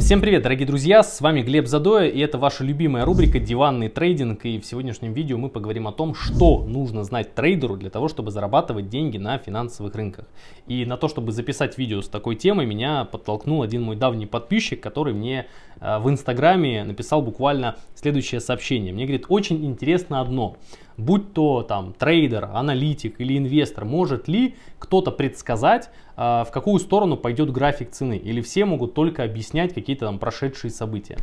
Всем привет, дорогие друзья, с вами Глеб Задоя и это ваша любимая рубрика «Диванный трейдинг». И в сегодняшнем видео мы поговорим о том, что нужно знать трейдеру для того, чтобы зарабатывать деньги на финансовых рынках. И на то, чтобы записать видео с такой темой, меня подтолкнул один мой давний подписчик, который мне э, в Инстаграме написал буквально следующее сообщение. Мне говорит, очень интересно одно – будь то там трейдер, аналитик или инвестор, может ли кто-то предсказать, а, в какую сторону пойдет график цены, или все могут только объяснять какие-то там прошедшие события.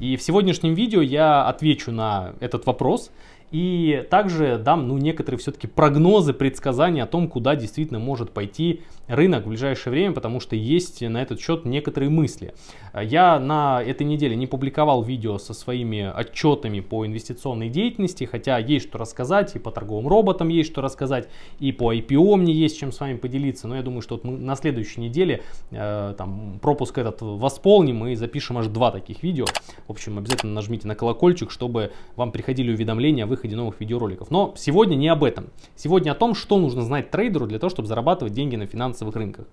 И в сегодняшнем видео я отвечу на этот вопрос и также дам ну, некоторые все-таки прогнозы, предсказания о том, куда действительно может пойти рынок в ближайшее время, потому что есть на этот счет некоторые мысли. Я на этой неделе не публиковал видео со своими отчетами по инвестиционной деятельности, хотя есть что рассказать, и по торговым роботам есть что рассказать, и по IPO мне есть чем с вами поделиться, но я думаю, что вот мы на следующей неделе э, там, пропуск этот восполним и запишем аж два таких видео. В общем, обязательно нажмите на колокольчик, чтобы вам приходили уведомления о выходе новых видеороликов. Но сегодня не об этом. Сегодня о том, что нужно знать трейдеру для того, чтобы зарабатывать деньги на финансовых финансовых рынках.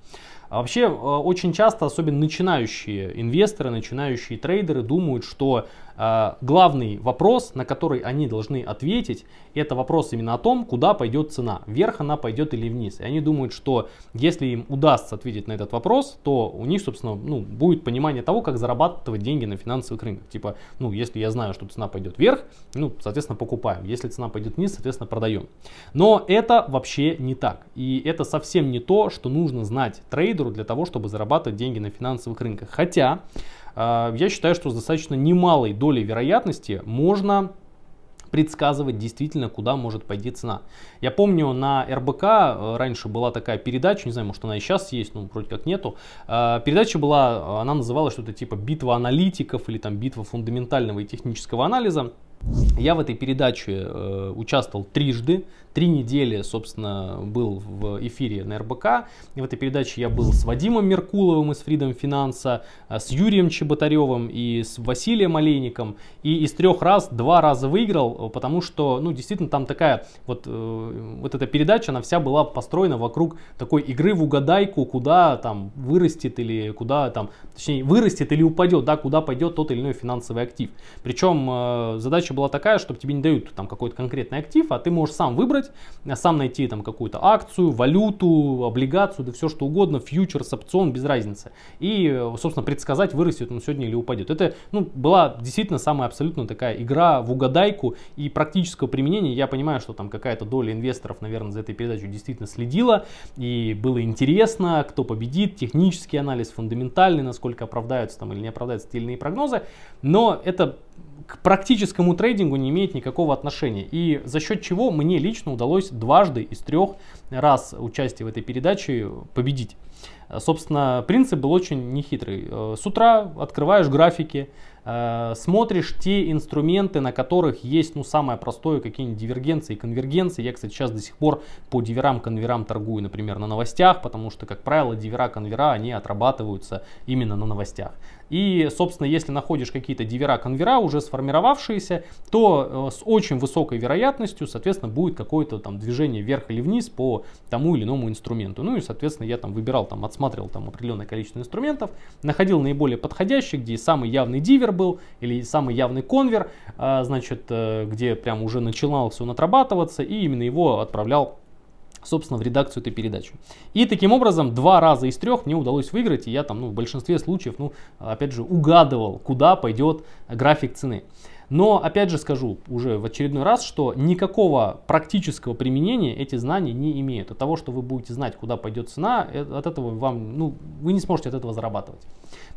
А вообще э, очень часто, особенно начинающие инвесторы, начинающие трейдеры думают, что э, главный вопрос, на который они должны ответить, это вопрос именно о том, куда пойдет цена, вверх она пойдет или вниз. И они думают, что если им удастся ответить на этот вопрос, то у них, собственно, ну, будет понимание того, как зарабатывать деньги на финансовых рынках. Типа, ну, если я знаю, что цена пойдет вверх, ну, соответственно, покупаем. Если цена пойдет вниз, соответственно, продаем. Но это вообще не так. И это совсем не то, что нужно знать трейдеру, трейдеру для того, чтобы зарабатывать деньги на финансовых рынках. Хотя э, я считаю, что с достаточно немалой долей вероятности можно предсказывать действительно, куда может пойти цена. Я помню, на РБК э, раньше была такая передача, не знаю, может она и сейчас есть, но вроде как нету. Э, передача была, она называлась что-то типа «Битва аналитиков» или там «Битва фундаментального и технического анализа». Я в этой передаче э, участвовал трижды, три недели, собственно, был в эфире на РБК. И в этой передаче я был с Вадимом Меркуловым из Freedom Finance, э, с Юрием Чеботаревым и с Василием Олейником. И из трех раз два раза выиграл, э, потому что, ну, действительно, там такая вот, э, вот эта передача, она вся была построена вокруг такой игры в угадайку, куда там вырастет или куда там, точнее, вырастет или упадет, да, куда пойдет тот или иной финансовый актив. Причем э, задача была такая, такая, что тебе не дают там какой-то конкретный актив, а ты можешь сам выбрать, э, сам найти там какую-то акцию, валюту, облигацию, да все что угодно, фьючерс, опцион, без разницы. И, э, собственно, предсказать, вырастет он сегодня или упадет. Это ну, была действительно самая абсолютно такая игра в угадайку и практического применения. Я понимаю, что там какая-то доля инвесторов, наверное, за этой передачей действительно следила и было интересно, кто победит, технический анализ, фундаментальный, насколько оправдаются там или не оправдаются стильные прогнозы. Но это к практическому трейдингу не имеет никакого отношения. И за счет чего мне лично удалось дважды из трех раз участие в этой передаче победить. Э, собственно, принцип был очень нехитрый. Э, с утра открываешь графики, э, смотришь те инструменты, на которых есть, ну, самое простое, какие-нибудь дивергенции, конвергенции. Я, кстати, сейчас до сих пор по диверам, конверам торгую, например, на новостях, потому что, как правило, дивера, конвера, они отрабатываются именно на новостях. И, собственно, если находишь какие-то дивера, конвера, уже сформировавшиеся, то с очень высокой вероятностью, соответственно, будет какое-то там движение вверх или вниз по тому или иному инструменту. Ну и, соответственно, я там выбирал там от рассматривал там определенное количество инструментов, находил наиболее подходящий, где самый явный дивер был или самый явный конвер, а, значит, э, где прям уже начинал все отрабатываться и именно его отправлял собственно, в редакцию этой передачи. И таким образом два раза из трех мне удалось выиграть, и я там ну, в большинстве случаев, ну, опять же, угадывал, куда пойдет график цены. Но опять же скажу уже в очередной раз, что никакого практического применения эти знания не имеют. От того, что вы будете знать, куда пойдет цена, э, от этого вам, ну, вы не сможете от этого зарабатывать.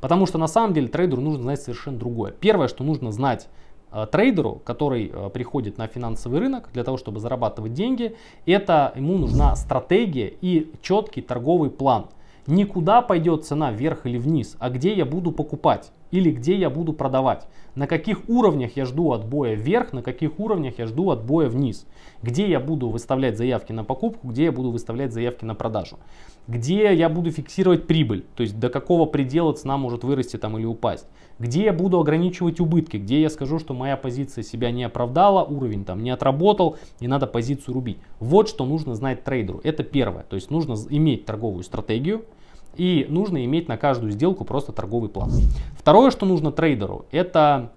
Потому что на самом деле трейдеру нужно знать совершенно другое. Первое, что нужно знать э, трейдеру, который э, приходит на финансовый рынок для того, чтобы зарабатывать деньги, это ему нужна стратегия и четкий торговый план. Никуда пойдет цена вверх или вниз, а где я буду покупать или где я буду продавать, на каких уровнях я жду отбоя вверх, на каких уровнях я жду отбоя вниз, где я буду выставлять заявки на покупку, где я буду выставлять заявки на продажу, где я буду фиксировать прибыль, то есть до какого предела цена может вырасти там или упасть, где я буду ограничивать убытки, где я скажу, что моя позиция себя не оправдала, уровень там не отработал и надо позицию рубить. Вот что нужно знать трейдеру, это первое, то есть нужно иметь торговую стратегию, и нужно иметь на каждую сделку просто торговый план. Второе, что нужно трейдеру, это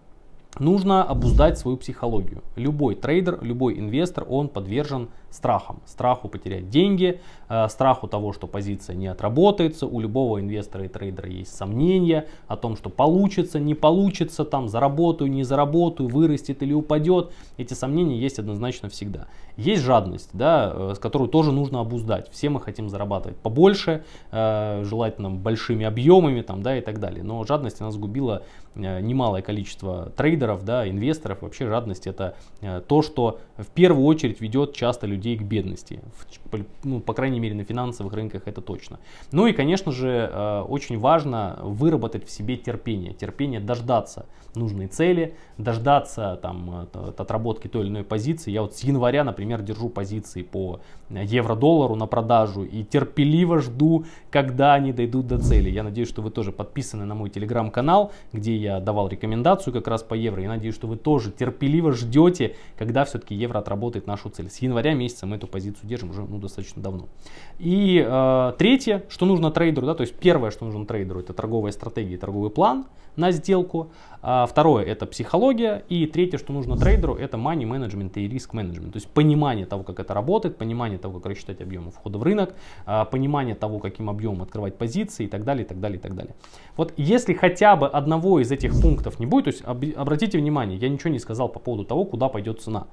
нужно обуздать свою психологию. Любой трейдер, любой инвестор, он подвержен страхом. Страху потерять деньги, э, страху того, что позиция не отработается. У любого инвестора и трейдера есть сомнения о том, что получится, не получится, там заработаю, не заработаю, вырастет или упадет. Эти сомнения есть однозначно всегда. Есть жадность, да, э, с которой тоже нужно обуздать. Все мы хотим зарабатывать побольше, э, желательно большими объемами там, да, и так далее. Но жадность нас губила немалое количество трейдеров, да, инвесторов. Вообще жадность это то, что в первую очередь ведет часто людей людей к бедности. В, ну, по крайней мере, на финансовых рынках это точно. Ну и, конечно же, э, очень важно выработать в себе терпение. Терпение дождаться нужной цели, дождаться там, от отработки той или иной позиции. Я вот с января, например, держу позиции по э, евро-доллару на продажу и терпеливо жду, когда они дойдут до цели. Я надеюсь, что вы тоже подписаны на мой телеграм-канал, где я давал рекомендацию как раз по евро. Я надеюсь, что вы тоже терпеливо ждете, когда все-таки евро отработает нашу цель. С января месяца месяца мы эту позицию держим уже ну, достаточно давно. И э, третье, что нужно трейдеру, да, то есть первое, что нужно трейдеру, это торговая стратегия торговый план на сделку. А второе, это психология. И третье, что нужно трейдеру, это money management и риск менеджмент. То есть понимание того, как это работает, понимание того, как рассчитать объемы входа в рынок, а, понимание того, каким объемом открывать позиции и так далее, и так далее, и так далее. Вот если хотя бы одного из этих пунктов не будет, то есть обратите внимание, я ничего не сказал по поводу того, куда пойдет цена.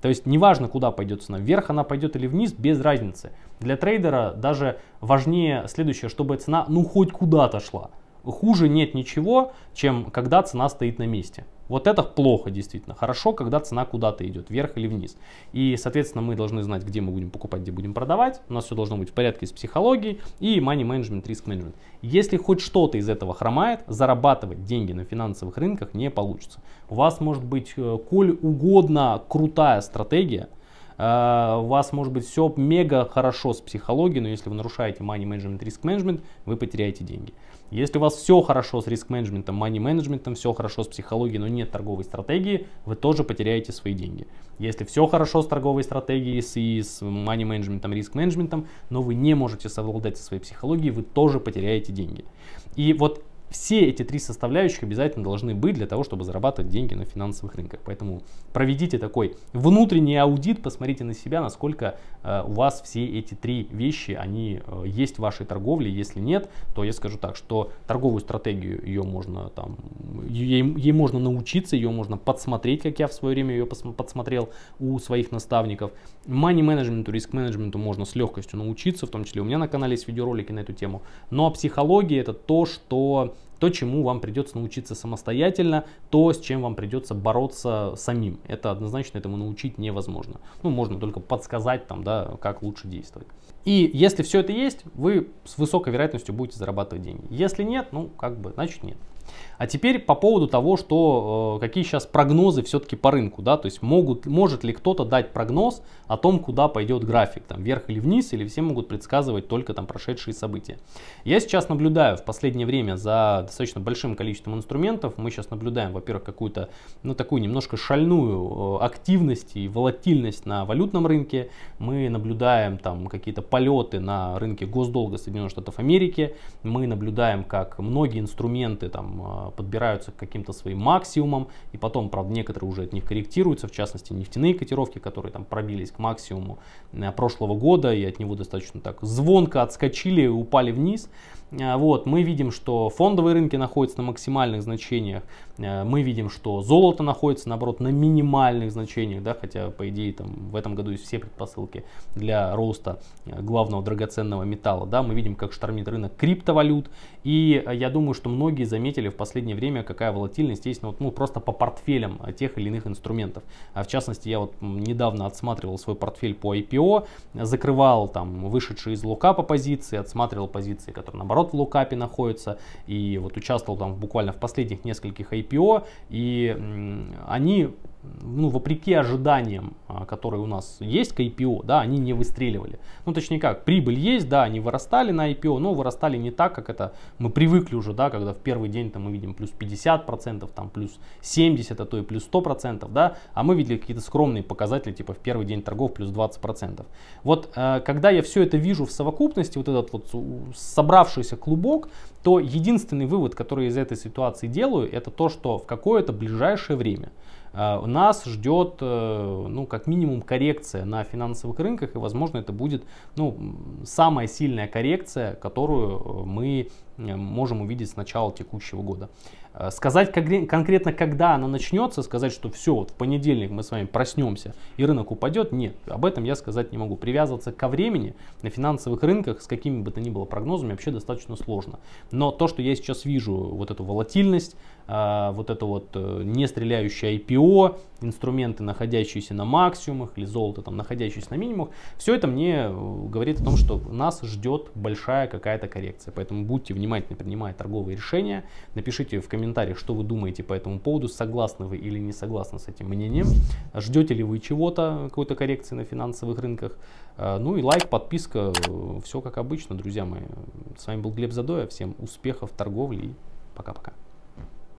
То есть неважно, куда пойдет цена, вверх она пойдет или вниз, без разницы. Для трейдера даже важнее следующее, чтобы цена ну хоть куда-то шла хуже нет ничего, чем когда цена стоит на месте. Вот это плохо действительно. Хорошо, когда цена куда-то идет, вверх или вниз. И, соответственно, мы должны знать, где мы будем покупать, где будем продавать. У нас все должно быть в порядке с психологией и money management, риск management. Если хоть что-то из этого хромает, зарабатывать деньги на финансовых рынках не получится. У вас может быть э, коль угодно крутая стратегия, э, у вас может быть все мега хорошо с психологией, но если вы нарушаете money management, риск management, вы потеряете деньги. Если у вас все хорошо с риск-менеджментом, мани-менеджментом, все хорошо с психологией, но нет торговой стратегии, вы тоже потеряете свои деньги. Если все хорошо с торговой стратегией, с, и с мани-менеджментом, риск-менеджментом, но вы не можете совладать со своей психологией, вы тоже потеряете деньги. И вот все эти три составляющих обязательно должны быть для того, чтобы зарабатывать деньги на финансовых рынках. Поэтому проведите такой внутренний аудит, посмотрите на себя, насколько э, у вас все эти три вещи, они э, есть в вашей торговле. Если нет, то я скажу так, что торговую стратегию ее можно там, ей, ей можно научиться, ее можно подсмотреть, как я в свое время ее подсмотрел у своих наставников. Money менеджменту, риск менеджменту можно с легкостью научиться, в том числе у меня на канале есть видеоролики на эту тему. Но ну, а психология это то, что то, чему вам придется научиться самостоятельно, то, с чем вам придется бороться самим. Это однозначно этому научить невозможно. Ну, можно только подсказать там, да, как лучше действовать. И если все это есть, вы с высокой вероятностью будете зарабатывать деньги. Если нет, ну, как бы, значит нет. А теперь по поводу того, что, э, какие сейчас прогнозы все-таки по рынку. Да? То есть могут, может ли кто-то дать прогноз о том, куда пойдет график, там, вверх или вниз, или все могут предсказывать только там прошедшие события. Я сейчас наблюдаю в последнее время за достаточно большим количеством инструментов. Мы сейчас наблюдаем, во-первых, какую-то ну, такую немножко шальную э, активность и волатильность на валютном рынке. Мы наблюдаем там какие-то полеты на рынке госдолга Соединенных Штатов Америки. Мы наблюдаем, как многие инструменты, там, а, подбираются к каким-то своим максимумам, и потом, правда, некоторые уже от них корректируются, в частности, нефтяные котировки, которые там пробились к максимуму э, прошлого года и от него достаточно так звонко отскочили, и упали вниз. А, вот, мы видим, что фондовые рынки находятся на максимальных значениях, а, мы видим, что золото находится, наоборот, на минимальных значениях, да, хотя, по идее, там, в этом году есть все предпосылки для роста а, главного драгоценного металла. Да, мы видим, как штормит рынок криптовалют, и я думаю, что многие заметили в последнее время, какая волатильность есть ну, вот, ну, просто по портфелям тех или иных инструментов. А в частности, я вот недавно отсматривал свой портфель по IPO, закрывал там вышедшие из лука по позиции, отсматривал позиции, которые, наоборот, наоборот в лукапе находится и вот участвовал там буквально в последних нескольких IPO, и они ну, вопреки ожиданиям, а, которые у нас есть к IPO, да, они не выстреливали. Ну, точнее как, прибыль есть, да, они вырастали на IPO, но вырастали не так, как это мы привыкли уже, да, когда в первый день там мы видим плюс 50%, там плюс 70, а то и плюс 100%, да, а мы видели какие-то скромные показатели, типа в первый день торгов плюс 20%. Вот э, когда я все это вижу в совокупности, вот этот вот собравшийся клубок, то единственный вывод, который из этой ситуации делаю, это то, что в какое-то ближайшее время у а, нас ждет, э, ну, как минимум, коррекция на финансовых рынках, и, возможно, это будет, ну, самая сильная коррекция, которую э, мы э, можем увидеть с начала текущего года. Сказать конкретно, когда она начнется, сказать, что все, вот в понедельник мы с вами проснемся и рынок упадет, нет, об этом я сказать не могу. Привязываться ко времени на финансовых рынках с какими бы то ни было прогнозами вообще достаточно сложно. Но то, что я сейчас вижу, вот эту волатильность, а, вот это вот э, не стреляющее IPO, инструменты, находящиеся на максимумах, или золото, там, находящиеся на минимумах, все это мне э, говорит о том, что нас ждет большая какая-то коррекция. Поэтому будьте внимательны, принимая торговые решения. Напишите в комментариях, что вы думаете по этому поводу, согласны вы или не согласны с этим мнением. Ждете ли вы чего-то, какой-то коррекции на финансовых рынках. Э, ну и лайк, подписка, все как обычно, друзья мои. С вами был Глеб Задоя, всем успехов в торговле и пока-пока.